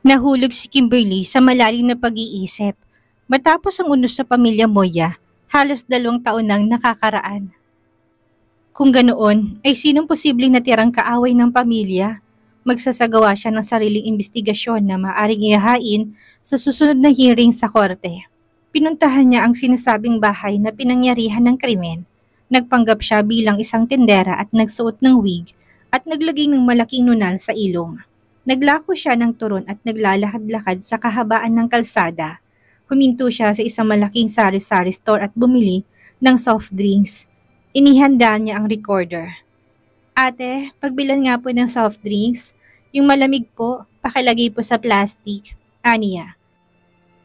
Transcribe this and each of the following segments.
Nahulog si Kimberly sa malalim na pag-iisip. Matapos ang unos sa pamilya Moya, halos dalawang taon nang nakakaraan. Kung ganoon, ay sinong posibleng natirang kaaway ng pamilya magsasagawa siya ng sariling investigasyon na maaring ihahain sa susunod na hearing sa korte. Pinuntahan niya ang sinasabing bahay na pinangyarihan ng krimen. Nagpanggap siya bilang isang tendera at nagsuot ng wig at naglagay ng malaking nunal sa ilong. Naglako siya ng turon at naglalakad-lakad sa kahabaan ng kalsada. Huminto siya sa isang malaking sari-sari store at bumili ng soft drinks. Inihanda niya ang recorder. Ate, pagbilan nga po ng soft drinks. Yung malamig po, pakilagay po sa plastic. Aniya.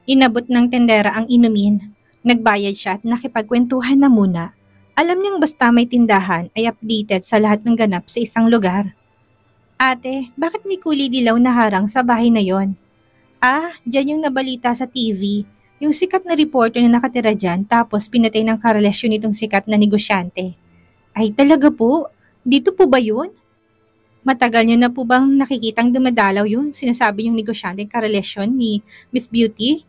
Inabot ng tendera ang inumin. Nagbayad siya at nakipagkwentuhan na muna. Alam niyang basta may tindahan ay updated sa lahat ng ganap sa isang lugar. Ate, bakit may kulay dilaw na harang sa bahay na yon? Ah, dyan yung nabalita sa TV. Yung sikat na reporter na nakatira dyan tapos pinatay ng karelasyon nitong sikat na negosyante. Ay talaga po? Dito po ba yun? Matagal niyo na po bang nakikitang dumadalaw yung sinasabi yung negosyante karelasyon ni Miss Beauty?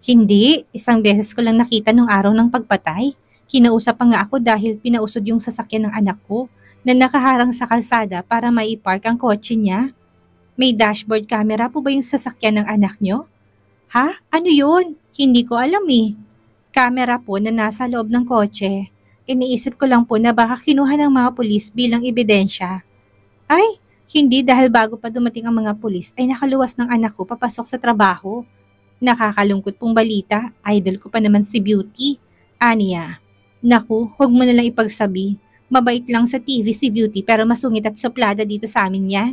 Hindi, isang beses ko lang nakita nung araw ng pagpatay. Kinausap pa nga ako dahil pinausod yung sasakyan ng anak ko na nakaharang sa kalsada para maipark ang kotse niya. May dashboard camera po ba yung sasakyan ng anak niyo? Ha? Ano yun? Hindi ko alam eh. Camera po na nasa loob ng kotse. Iniisip ko lang po na baka kinuha ng mga polis bilang ebidensya. Ay, hindi dahil bago pa dumating ang mga pulis ay nakaluwas ng anak ko papasok sa trabaho. Nakakalungkot pong balita, idol ko pa naman si Beauty. Aniya, naku, huwag mo nalang ipagsabi. Mabait lang sa TV si Beauty pero masungit at suplada dito sa amin yan.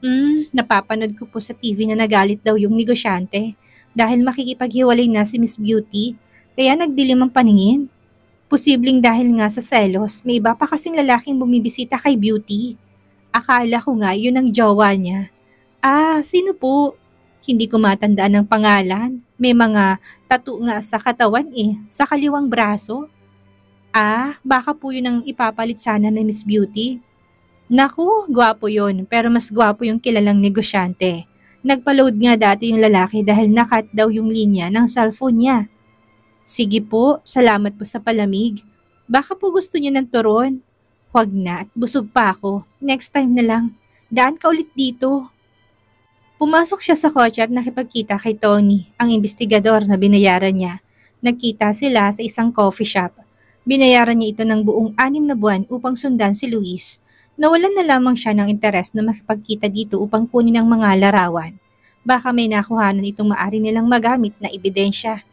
Hmm, napapanood ko po sa TV na nagalit daw yung negosyante dahil makikipaghiwalay na si Miss Beauty kaya nagdilim ang paningin. Posibleng dahil nga sa selos, may iba pa kasing lalaking bumibisita kay Beauty. Akala ko nga yun ang jowa niya. Ah, sino po? Hindi ko matandaan ang pangalan. May mga tattoo nga sa katawan eh, sa kaliwang braso. Ah, baka po yun ang ipapalit sana ni Miss Beauty. Naku, gwapo yun, pero mas gwapo yung kilalang negosyante. Nagpa-load nga dati yung lalaki dahil nakat daw yung linya ng cellphone niya. Sige po, salamat po sa palamig. Baka po gusto niyo ng turon. Huwag na at busog pa ako. Next time na lang. Daan ka ulit dito. Pumasok siya sa kotse at nakipagkita kay Tony, ang investigador na binayaran niya. Nagkita sila sa isang coffee shop. Binayaran niya ito ng buong anim na buwan upang sundan si Luis. Nawalan na lamang siya ng interes na makipagkita dito upang kunin ang mga larawan. Baka may nakuhanan itong maari nilang magamit na ebidensya.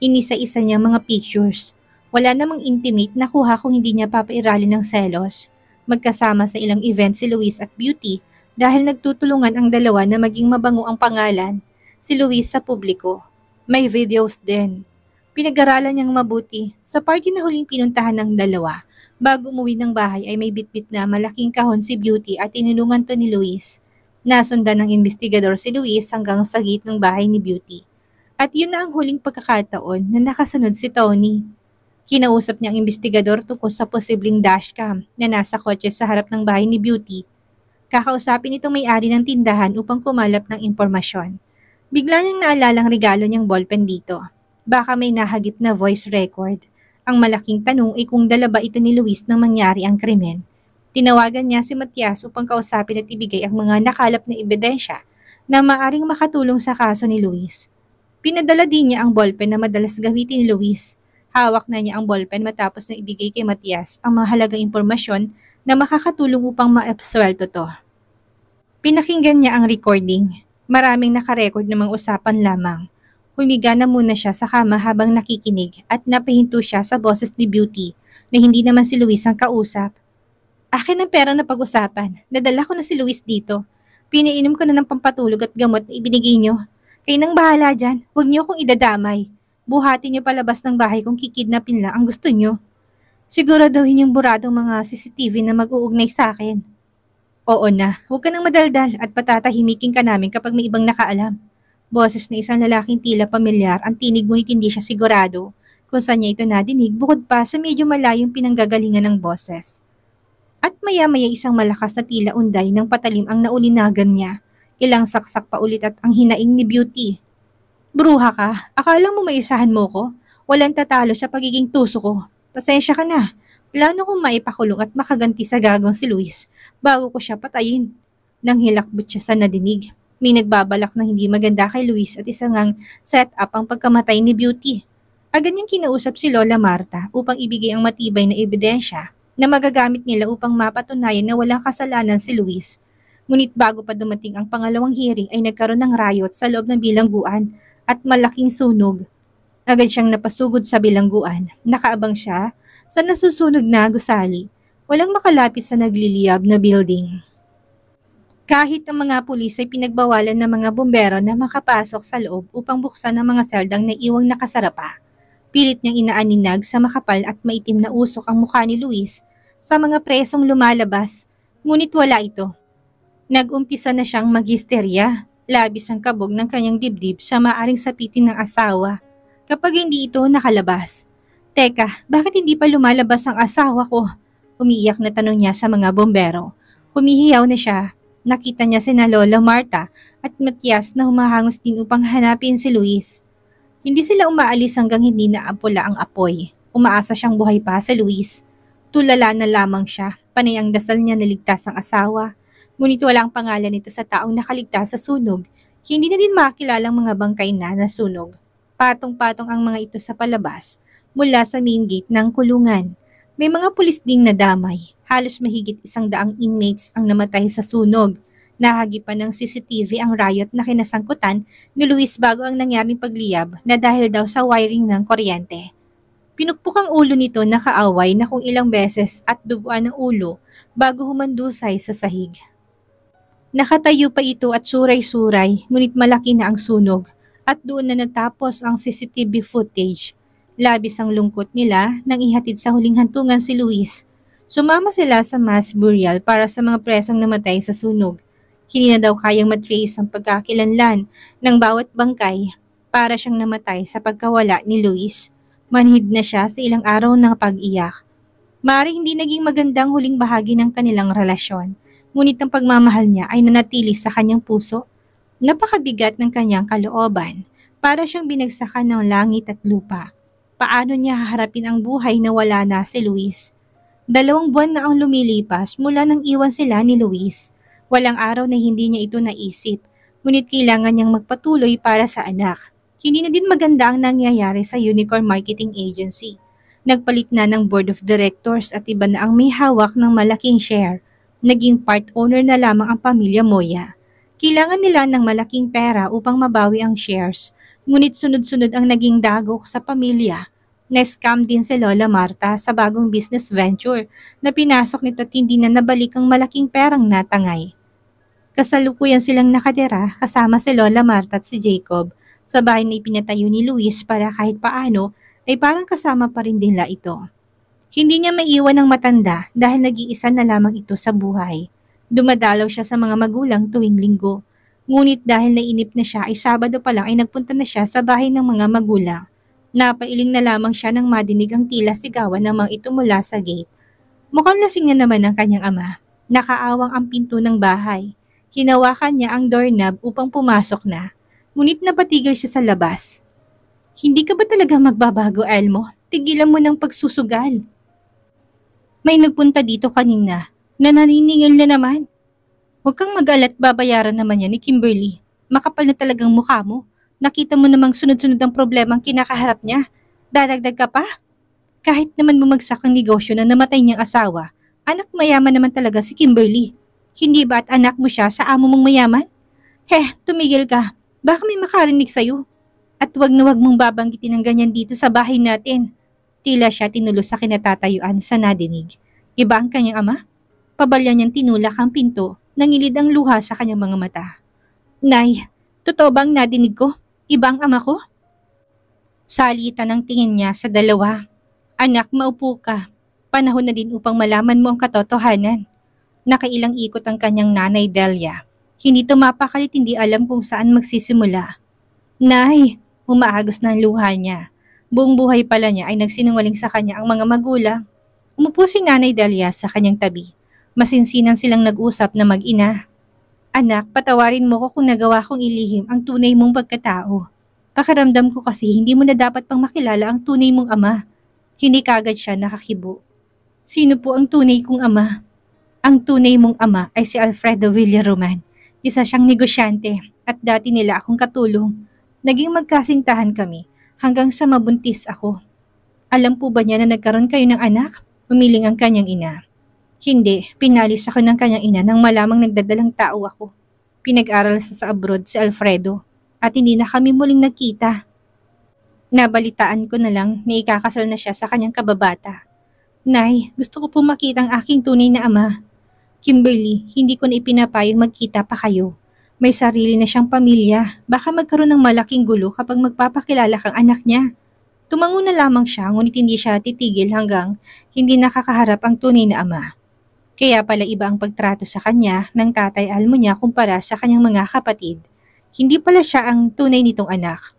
Inisa-isa niya mga pictures. Wala namang intimate na kuha kung hindi niya papairali ng selos. Magkasama sa ilang event si Luis at Beauty dahil nagtutulungan ang dalawa na maging mabango ang pangalan, si Luis sa publiko. May videos din. Pinag-aralan niyang mabuti sa party na huling pinuntahan ng dalawa. Bago umuwi ng bahay ay may bitbit na malaking kahon si Beauty at tinulungan to ni Luis. Nasundan ng investigador si Luis hanggang sa gate ng bahay ni Beauty. At yun na ang huling pagkakataon na nakasunod si Tony. Kinausap niya ang investigador tungkol sa posibleng dashcam na nasa kotse sa harap ng bahay ni Beauty. Kakausapin itong may-ari ng tindahan upang kumalap ng impormasyon. Bigla niyang naalalang regalo niyang ballpen dito. Baka may nahagip na voice record. Ang malaking tanong ay kung dala ba ito ni Luis nang mangyari ang krimen. Tinawagan niya si Matias upang kausapin at ibigay ang mga nakalap na ebidensya na maaring makatulong sa kaso ni Luis. Pinadala din niya ang ballpen na madalas gamitin ni Luis Hawak na niya ang ballpen matapos na ibigay kay Matias ang mahalagang impormasyon na makakatulong upang ma maabsuelto to. Pinakinggan niya ang recording. Maraming nakarecord ng mga usapan lamang. Humiga na muna siya sa kama habang nakikinig at napahinto siya sa boses ni Beauty na hindi naman si Luis ang kausap. Akin ang pera na pag-usapan. Nadala ko na si Luis dito. Piniinom ko na ng pampatulog at gamot na ibinigay niyo. Kayo nang bahala dyan. Huwag niyo akong idadamay buhati niyo palabas ng bahay kung kikidnapin lang ang gusto niyo. Siguraduhin yung buradong mga CCTV na mag-uugnay sa akin. Oo na, huwag ka nang madaldal at patatahimikin ka namin kapag may ibang nakaalam. Boses na isang lalaking tila pamilyar ang tinig ngunit hindi siya sigurado kung saan niya ito nadinig bukod pa sa medyo malayong pinanggagalingan ng boses. At maya-maya isang malakas na tila unday ng patalim ang naulinagan niya. Ilang saksak pa ulit at ang hinaing ni Beauty Bruha ka. Akala mo maisahan mo ko? Walang tatalo sa pagiging tuso ko. Pasensya ka na. Plano kong maipakulong at makaganti sa gagong si Luis bago ko siya patayin. Nang hilakbot siya sa nadinig, may nagbabalak na hindi maganda kay Luis at isa ngang set up ang pagkamatay ni Beauty. Agad niyang kinausap si Lola Marta upang ibigay ang matibay na ebidensya na magagamit nila upang mapatunayan na walang kasalanan si Luis. Ngunit bago pa dumating ang pangalawang hearing ay nagkaroon ng riot sa loob ng bilangguan at malaking sunog. Agad siyang napasugod sa bilangguan. Nakaabang siya sa nasusunog na gusali. Walang makalapit sa nagliliyab na building. Kahit ang mga pulis ay pinagbawalan ng mga bombero na makapasok sa loob upang buksan ang mga seldang na iwang nakasara pa. Pilit niyang inaaninag sa makapal at maitim na usok ang mukha ni Luis sa mga presong lumalabas, ngunit wala ito. Nagumpisa na siyang maghisterya Labis ang kabog ng kanyang dibdib sa maaring sapitin ng asawa kapag hindi ito nakalabas. Teka, bakit hindi pa lumalabas ang asawa ko? Umiiyak na tanong niya sa mga bombero. Humihiyaw na siya. Nakita niya si na Lola Marta at Matias na humahangos din upang hanapin si Luis. Hindi sila umaalis hanggang hindi naapula ang apoy. Umaasa siyang buhay pa sa Luis. Tulala na lamang siya, panay ang dasal niya na ligtas ang asawa. Ngunit walang pangalan nito sa taong nakaligtas sa sunog. Hindi na din makilalang mga bangkay na nasunog. Patong-patong ang mga ito sa palabas mula sa main gate ng kulungan. May mga pulis ding nadamay. Halos mahigit isang daang inmates ang namatay sa sunog. Nahagipan ng CCTV ang riot na kinasangkutan ni Luis bago ang nangyaring pagliyab na dahil daw sa wiring ng kuryente. Pinukpok ang ulo nito na kaaway na kung ilang beses at duguan ng ulo bago humandusay sa sahig. Nakatayo pa ito at suray-suray, ngunit malaki na ang sunog at doon na natapos ang CCTV footage. Labis ang lungkot nila nang ihatid sa huling hantungan si Luis. Sumama sila sa mass burial para sa mga presong namatay sa sunog. Hindi na daw kayang matrace ang pagkakilanlan ng bawat bangkay para siyang namatay sa pagkawala ni Luis. Manhid na siya sa ilang araw ng pag-iyak. Maring hindi naging magandang huling bahagi ng kanilang relasyon ngunit ang pagmamahal niya ay nanatili sa kanyang puso. Napakabigat ng kanyang kalooban, para siyang binagsakan ng langit at lupa. Paano niya haharapin ang buhay na wala na si Luis? Dalawang buwan na ang lumilipas mula nang iwan sila ni Luis. Walang araw na hindi niya ito naisip, ngunit kailangan niyang magpatuloy para sa anak. Hindi na din maganda ang nangyayari sa Unicorn Marketing Agency. Nagpalit na ng Board of Directors at iba na ang may hawak ng malaking share. Naging part owner na lamang ang pamilya Moya. Kailangan nila ng malaking pera upang mabawi ang shares, ngunit sunod-sunod ang naging dagok sa pamilya. Na-scam din si Lola Marta sa bagong business venture na pinasok nito at hindi na nabalik ang malaking perang natangay. Kasalukuyan silang nakatira kasama si Lola Marta at si Jacob sa bahay na ipinatayo ni Luis para kahit paano ay parang kasama pa rin nila ito. Hindi niya maiwan ang matanda dahil nag-iisa na lamang ito sa buhay. Dumadalaw siya sa mga magulang tuwing linggo. Ngunit dahil nainip na siya ay Sabado pa lang ay nagpunta na siya sa bahay ng mga magulang. Napailing na lamang siya nang madinig ang tila sigawan ng mga ito mula sa gate. Mukhang lasing na naman ang kanyang ama. Nakaawang ang pinto ng bahay. Hinawakan niya ang doorknob upang pumasok na. Ngunit napatigil siya sa labas. Hindi ka ba talaga magbabago, Elmo? Tigilan mo ng pagsusugal. May nagpunta dito kanina na naniningil na naman. Huwag kang mag-alat, babayaran naman yan ni Kimberly. Makapal na talagang mukha mo. Nakita mo namang sunod-sunod ang problema ang kinakaharap niya. Dadagdag ka pa? Kahit naman bumagsak ang negosyo na namatay niyang asawa, anak mayaman naman talaga si Kimberly. Hindi ba at anak mo siya sa amo mong mayaman? Heh, tumigil ka. Baka may makarinig sa'yo. At wag na wag mong babanggitin ng ganyan dito sa bahay natin. Tila siya tinulo sa kinatatayuan sa nadinig. Iba ang kanyang ama? Pabalya niyang tinulak ang pinto, nangilid ang luha sa kanyang mga mata. Nay, totoo bang nadinig ko? Iba ang ama ko? Salita ng tingin niya sa dalawa. Anak, maupo ka. Panahon na din upang malaman mo ang katotohanan. Nakailang ikot ang kanyang nanay Delia. Hindi tumapakalit hindi alam kung saan magsisimula. Nay, umaagos ng luha niya. Buong buhay pala niya ay nagsinungaling sa kanya ang mga magulang. Umupo si Nanay Dalia sa kanyang tabi. Masinsinan silang nag-usap na mag-ina. Anak, patawarin mo ko kung nagawa kong ilihim ang tunay mong pagkatao. Pakaramdam ko kasi hindi mo na dapat pang makilala ang tunay mong ama. Hindi kagad siya nakakibo. Sino po ang tunay kong ama? Ang tunay mong ama ay si Alfredo Villaroman. Isa siyang negosyante at dati nila akong katulong. Naging magkasintahan kami hanggang sa mabuntis ako. Alam po ba niya na nagkaroon kayo ng anak? Umiling ang kanyang ina. Hindi, pinalis ako ng kanyang ina nang malamang nagdadalang tao ako. Pinag-aral sa sa abroad si Alfredo at hindi na kami muling nagkita. Nabalitaan ko na lang na ikakasal na siya sa kanyang kababata. Nay, gusto ko po makita ang aking tunay na ama. Kimberly, hindi ko na ipinapayong magkita pa kayo. May sarili na siyang pamilya. Baka magkaroon ng malaking gulo kapag magpapakilala kang anak niya. Tumango na lamang siya ngunit hindi siya titigil hanggang hindi nakakaharap ang tunay na ama. Kaya pala iba ang pagtrato sa kanya ng tatay almo niya kumpara sa kanyang mga kapatid. Hindi pala siya ang tunay nitong anak.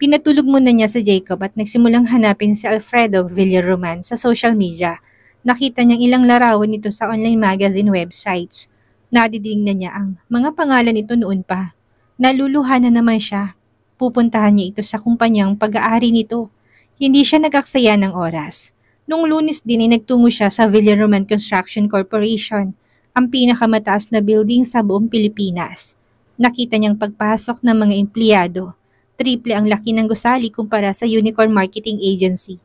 Pinatulog muna niya sa Jacob at nagsimulang hanapin si Alfredo Villaroman sa social media. Nakita niyang ilang larawan nito sa online magazine websites – Nadidiing na niya ang mga pangalan nito noon pa. Naluluha na naman siya. Pupuntahan niya ito sa kumpanyang pag-aari nito. Hindi siya nagaksaya ng oras. Nung lunes din ay nagtungo siya sa Villaroman Construction Corporation, ang pinakamataas na building sa buong Pilipinas. Nakita niyang pagpasok ng mga empleyado. Triple ang laki ng gusali kumpara sa Unicorn Marketing Agency.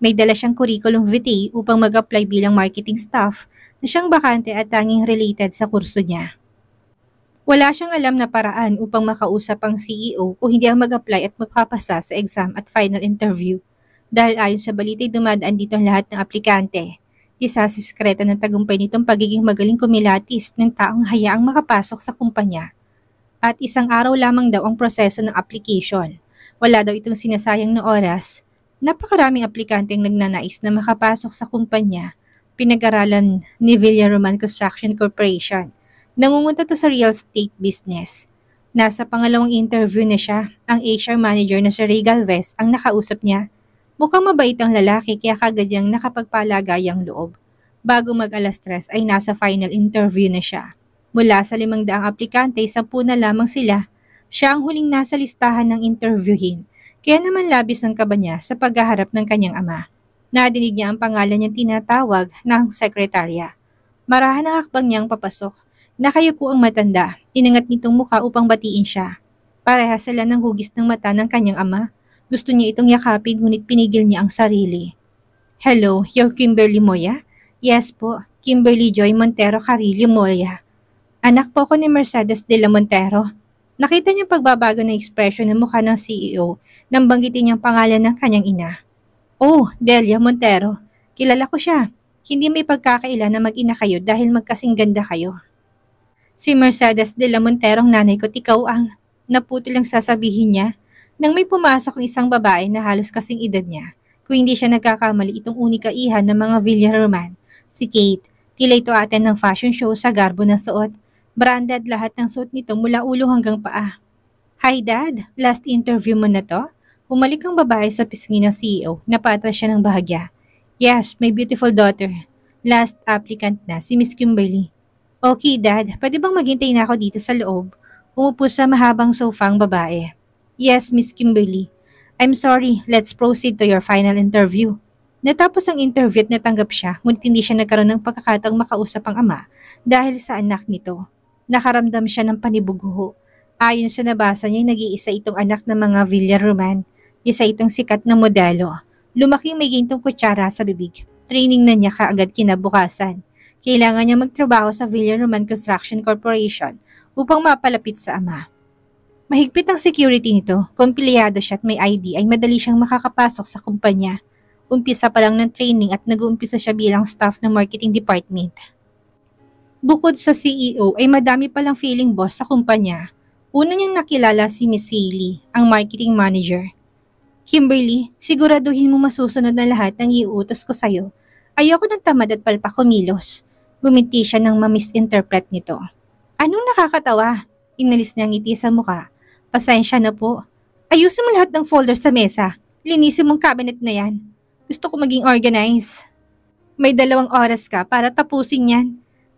May dala siyang curriculum vitae upang mag-apply bilang marketing staff na siyang bakante at tanging related sa kurso niya. Wala siyang alam na paraan upang makausap ang CEO kung hindi ang mag-apply at magpapasa sa exam at final interview. Dahil ayon sa balita'y dumadaan dito ang lahat ng aplikante. Isa sa sikreto ng tagumpay nitong pagiging magaling kumilatis ng taong hayaang makapasok sa kumpanya. At isang araw lamang daw ang proseso ng application. Wala daw itong sinasayang na oras. Napakaraming aplikante ang nagnanais na makapasok sa kumpanya pinag-aralan ni Villaroman Construction Corporation. Nangungunta to sa real estate business. Nasa pangalawang interview na siya, ang HR manager na si Ray Galvez ang nakausap niya. Mukhang mabait ang lalaki kaya kagad niyang nakapagpalagay ang loob. Bago mag alas tres ay nasa final interview na siya. Mula sa limang daang aplikante, sampu na lamang sila. Siya ang huling nasa listahan ng interviewin, kaya naman labis ang kaba niya sa paghaharap ng kanyang ama. Narinig niya ang pangalan niyang tinatawag ng sekretarya. Marahan ang hakbang niyang papasok. Nakayuko ang matanda. Tinangat nitong mukha upang batiin siya. Pareha sila ng hugis ng mata ng kanyang ama. Gusto niya itong yakapin ngunit pinigil niya ang sarili. Hello, you're Kimberly Moya? Yes po, Kimberly Joy Montero Carillo Moya. Anak po ko ni Mercedes de la Montero. Nakita niyang pagbabago ng ekspresyon ng mukha ng CEO nang banggitin niyang pangalan ng kanyang ina. Oh, Delia Montero. Kilala ko siya. Hindi may pagkakaila na mag-ina kayo dahil magkasing ganda kayo. Si Mercedes de la Monterong nanay ko ikaw ang naputil lang sasabihin niya nang may pumasok ng isang babae na halos kasing edad niya. Kung hindi siya nagkakamali itong unika iha ng mga Villaroman, si Kate, tila ito atin ng fashion show sa garbo ng suot. Branded lahat ng suot nito mula ulo hanggang paa. Hi Dad, last interview mo na to? Pumalik ang babae sa pisngi ng CEO na paatras siya ng bahagya. Yes, my beautiful daughter. Last applicant na, si Miss Kimberly. Okay, Dad. Pwede bang maghintay na ako dito sa loob? Umupo sa mahabang sofa ang babae. Yes, Miss Kimberly. I'm sorry. Let's proceed to your final interview. Natapos ang interview at natanggap siya, ngunit hindi siya nagkaroon ng pagkakataong makausap ang ama dahil sa anak nito. Nakaramdam siya ng panibugho. Ayon sa nabasa niya, nag-iisa itong anak ng mga Villaroman isa itong sikat na modelo. Lumaking may gintong kutsara sa bibig. Training na niya kaagad kinabukasan. Kailangan niya magtrabaho sa Villa Roman Construction Corporation upang mapalapit sa ama. Mahigpit ang security nito, kompiliyado siya at may ID ay madali siyang makakapasok sa kumpanya. Umpisa pa lang ng training at nag-uumpisa siya bilang staff ng marketing department. Bukod sa CEO ay madami palang feeling boss sa kumpanya. Una niyang nakilala si Miss Haley, ang marketing manager. Kimberly, siguraduhin mo masusunod na lahat ng iutos ko sa'yo. Ayoko ng tamad at palpa kumilos. Guminti siya nang ma-misinterpret nito. Anong nakakatawa? Inalis niya ngiti sa muka. Pasensya na po. Ayusin mo lahat ng folder sa mesa. Linisin mong cabinet na yan. Gusto ko maging organized. May dalawang oras ka para tapusin yan.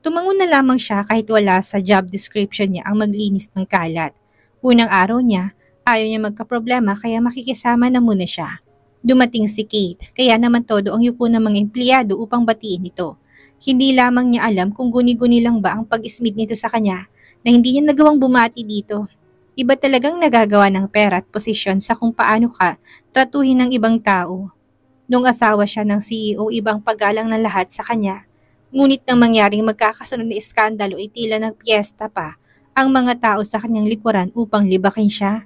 Tumangon na lamang siya kahit wala sa job description niya ang maglinis ng kalat. Unang araw niya, Ayaw niya magkaproblema kaya makikisama na muna siya. Dumating si Kate, kaya naman todo ang yuko ng mga empleyado upang batiin ito. Hindi lamang niya alam kung guni-guni lang ba ang pag-ismid nito sa kanya na hindi niya nagawang bumati dito. Iba talagang nagagawa ng pera at posisyon sa kung paano ka tratuhin ng ibang tao. Nung asawa siya ng CEO, ibang paggalang ng lahat sa kanya. Ngunit nang mangyaring magkakasunod na iskandalo ay tila ng piyesta pa ang mga tao sa kanyang likuran upang libakin siya.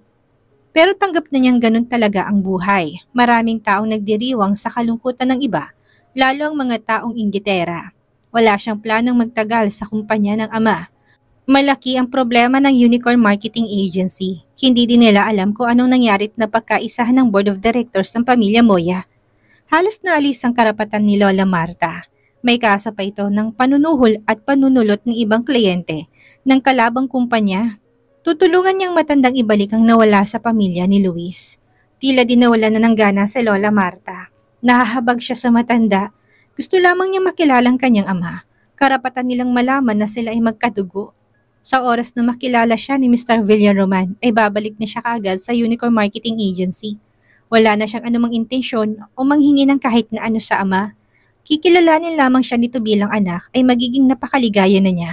Pero tanggap na niyang ganun talaga ang buhay. Maraming taong nagdiriwang sa kalungkutan ng iba, lalo ang mga taong inggitera. Wala siyang planong magtagal sa kumpanya ng ama. Malaki ang problema ng Unicorn Marketing Agency. Hindi din nila alam kung anong nangyari na pagkaisahan ng Board of Directors ng pamilya Moya. Halos naalis ang karapatan ni Lola Marta. May kasa ito ng panunuhol at panunulot ng ibang kliyente ng kalabang kumpanya Tutulungan niyang matandang ibalik ang nawala sa pamilya ni Luis. Tila dinawala na ng gana sa Lola Marta. Nahahabag siya sa matanda. Gusto lamang niya makilalang kanyang ama. Karapatan nilang malaman na sila ay magkadugo. Sa oras na makilala siya ni Mr. Roman, ay babalik na siya kaagad sa Unicorn Marketing Agency. Wala na siyang anumang intensyon o manghingi ng kahit na ano sa ama. Kikilalanin lamang siya nito bilang anak ay magiging napakaligaya na niya.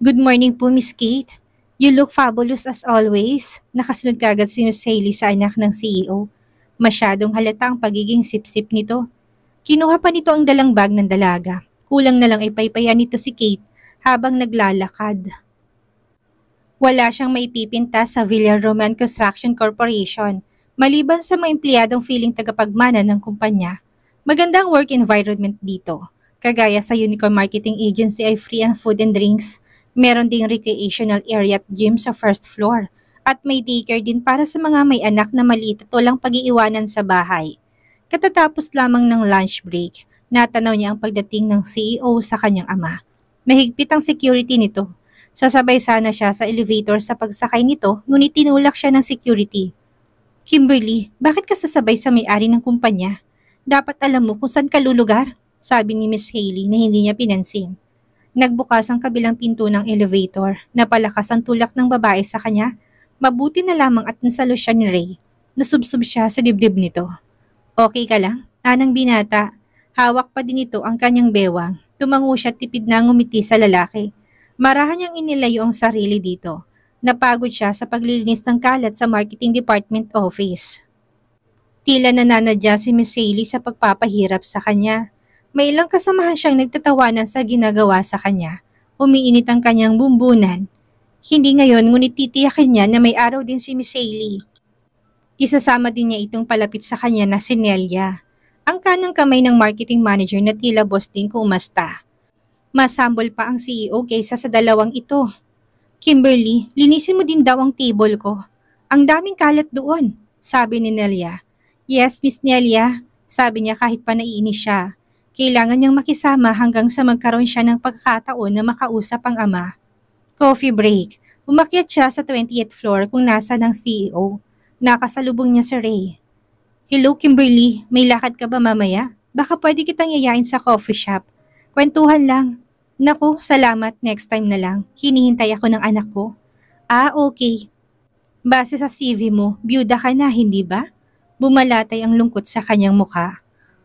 Good morning po, Miss Kate. You look fabulous as always. Nakasunod agad si Miss Haley sa anak ng CEO. Masyadong halata ang pagiging sip-sip nito. Kinuha pa nito ang dalang bag ng dalaga. Kulang na lang ay nito si Kate habang naglalakad. Wala siyang maipipinta sa Villaroman Construction Corporation. Maliban sa mga empleyadong feeling tagapagmana ng kumpanya, magandang work environment dito. Kagaya sa Unicorn Marketing Agency ay free and food and drinks Meron ding recreational area at gym sa first floor. At may daycare din para sa mga may anak na maliit at walang pag-iiwanan sa bahay. Katatapos lamang ng lunch break, natanaw niya ang pagdating ng CEO sa kanyang ama. Mahigpit ang security nito. Sasabay sana siya sa elevator sa pagsakay nito, ngunit tinulak siya ng security. Kimberly, bakit ka sasabay sa may-ari ng kumpanya? Dapat alam mo kung saan ka lulugar, sabi ni Miss Haley na hindi niya pinansin. Nagbukas ang kabilang pinto ng elevator. Napalakas ang tulak ng babae sa kanya. Mabuti na lamang at nasalo siya ni Ray. Nasubsob siya sa dibdib nito. Okay ka lang? Anang binata. Hawak pa din ito ang kanyang bewang. Tumango siya tipid na ngumiti sa lalaki. Marahan niyang inilayo ang sarili dito. Napagod siya sa paglilinis ng kalat sa marketing department office. Tila nananadya si Miss Haley sa pagpapahirap sa kanya may ilang kasamahan siyang nagtatawanan sa ginagawa sa kanya. Umiinit ang kanyang bumbunan. Hindi ngayon ngunit titiyakin niya na may araw din si Miss Haley. Isasama din niya itong palapit sa kanya na si Nelia, ang kanang kamay ng marketing manager na tila boss din kumasta. Mas humble pa ang CEO kaysa sa dalawang ito. Kimberly, linisin mo din daw ang table ko. Ang daming kalat doon, sabi ni Nelia. Yes, Miss Nelia, sabi niya kahit pa naiinis siya. Kailangan niyang makisama hanggang sa magkaroon siya ng pagkakataon na makausap ang ama. Coffee break. Umakyat siya sa 28 th floor kung nasa ng CEO. Nakasalubong niya si Ray. Hello Kimberly, may lakad ka ba mamaya? Baka pwede kitang iyayain sa coffee shop. Kwentuhan lang. Naku, salamat. Next time na lang. Hinihintay ako ng anak ko. Ah, okay. Base sa CV mo, byuda ka na, hindi ba? Bumalatay ang lungkot sa kanyang mukha.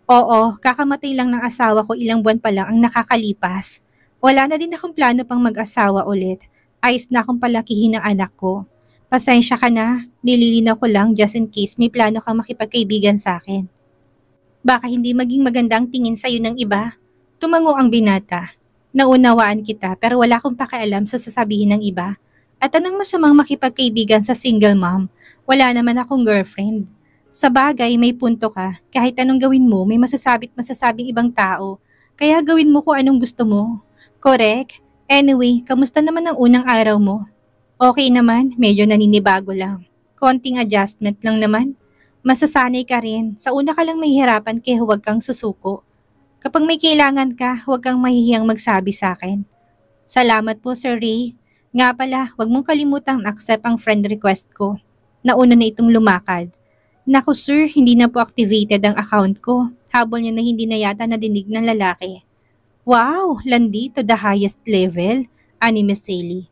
Oo, kakamatay lang ng asawa ko ilang buwan pa lang ang nakakalipas. Wala na din akong plano pang mag-asawa ulit. Ayos na akong palakihin ng anak ko. Pasensya ka na, nililinaw ko lang just in case may plano kang makipagkaibigan sa akin. Baka hindi maging magandang tingin sa'yo ng iba. Tumango ang binata. Naunawaan kita pero wala akong pakialam sa sasabihin ng iba. At anong masamang makipagkaibigan sa single mom? Wala naman akong girlfriend. Sa bagay, may punto ka. Kahit anong gawin mo, may masasabit masasabing ibang tao. Kaya gawin mo kung anong gusto mo. Correct? Anyway, kamusta naman ang unang araw mo? Okay naman, medyo naninibago lang. Konting adjustment lang naman. Masasanay ka rin. Sa una ka lang mahihirapan kaya huwag kang susuko. Kapag may kailangan ka, huwag kang mahihiyang magsabi sa akin. Salamat po, Sir Ray. Nga pala, huwag mong kalimutang accept ang friend request ko. Nauna na itong lumakad. Naku sir, hindi na po activated ang account ko. Habol niya na hindi na yata nadinig ng lalaki. Wow, landi to the highest level, ani Miss Haley.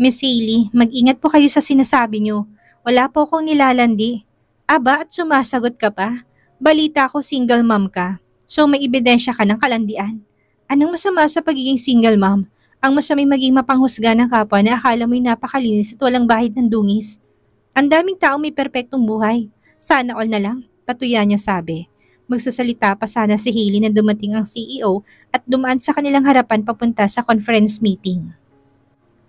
Miss Haley, mag-ingat po kayo sa sinasabi niyo. Wala po akong nilalandi. Aba at sumasagot ka pa. Balita ko single mom ka. So may ebidensya ka ng kalandian. Anong masama sa pagiging single mom? Ang masamay maging mapanghusga ng kapwa na akala mo'y napakalinis at walang bahid ng dungis. Ang daming tao may perpektong buhay sana all na lang, patuya niya sabi. Magsasalita pa sana si Haley na dumating ang CEO at dumaan sa kanilang harapan papunta sa conference meeting.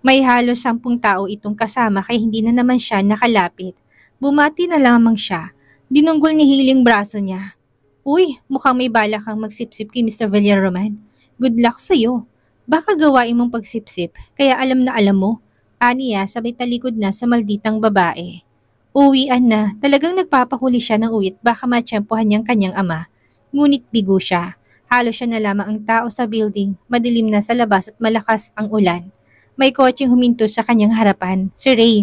May halos sampung tao itong kasama kaya hindi na naman siya nakalapit. Bumati na lamang siya. Dinunggol ni Haley ang braso niya. Uy, mukhang may bala kang magsipsip kay Mr. Villaroman. Good luck sa'yo. Baka gawain mong pagsipsip, kaya alam na alam mo. Aniya sabay talikod na sa malditang babae. Uwian na, talagang nagpapahuli siya ng uwit baka matsyempohan niyang kanyang ama. Ngunit bigo siya. Halo siya na lamang ang tao sa building, madilim na sa labas at malakas ang ulan. May kotseng huminto sa kanyang harapan, si Ray.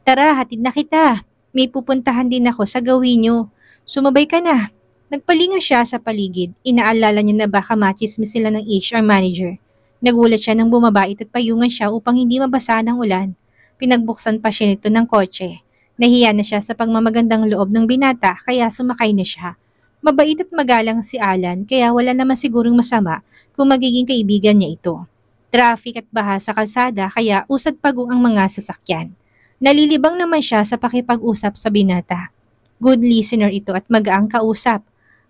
Tara, hatid na kita. May pupuntahan din ako sa gawin niyo. Sumabay ka na. Nagpalinga siya sa paligid. Inaalala niya na baka machismis sila ng HR manager. Nagulat siya nang bumabait at payungan siya upang hindi mabasa ng ulan. Pinagbuksan pa siya nito ng kotse. Nahiya na siya sa pagmamagandang loob ng binata kaya sumakay na siya. Mabait at magalang si Alan kaya wala naman sigurong masama kung magiging kaibigan niya ito. Traffic at baha sa kalsada kaya usad pagong ang mga sasakyan. Nalilibang naman siya sa pakipag-usap sa binata. Good listener ito at magaang kausap.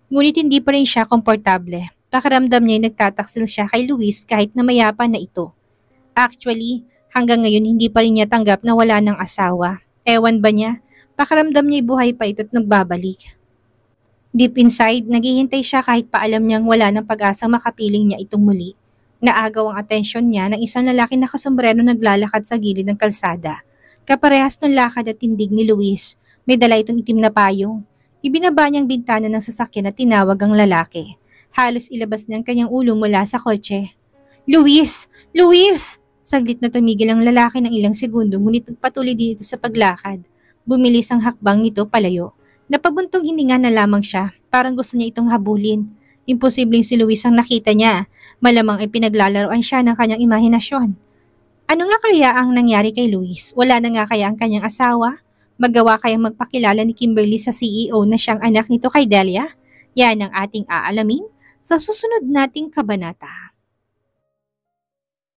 Ngunit hindi pa rin siya komportable. Pakiramdam niya nagtataksil siya kay Luis kahit na mayapa na ito. Actually, hanggang ngayon hindi pa rin niya tanggap na wala ng asawa Ewan ba niya? Pakaramdam niya'y buhay pa ito at nagbabalik. Deep inside, naghihintay siya kahit pa alam niyang wala ng pag asang makapiling niya itong muli. Naagaw ang atensyon niya ng isang lalaki na kasombrero naglalakad sa gilid ng kalsada. Kaparehas ng lakad at tindig ni Luis, may dala itong itim na payong. Ibinaba niyang bintana ng sasakyan na tinawag ang lalaki. Halos ilabas niya ang kanyang ulo mula sa kotse. Luis! Luis! Saglit na tumigil ang lalaki ng ilang segundo ngunit patuloy dito sa paglakad. Bumilis ang hakbang nito palayo. Napabuntong hininga na lamang siya, parang gusto niya itong habulin. Imposibleng si Luis ang nakita niya, malamang ay pinaglalaroan siya ng kanyang imahinasyon. Ano nga kaya ang nangyari kay Luis? Wala na nga kaya ang kanyang asawa? Magawa kayang magpakilala ni Kimberly sa CEO na siyang anak nito kay Delia? Yan ang ating aalamin sa susunod nating kabanata.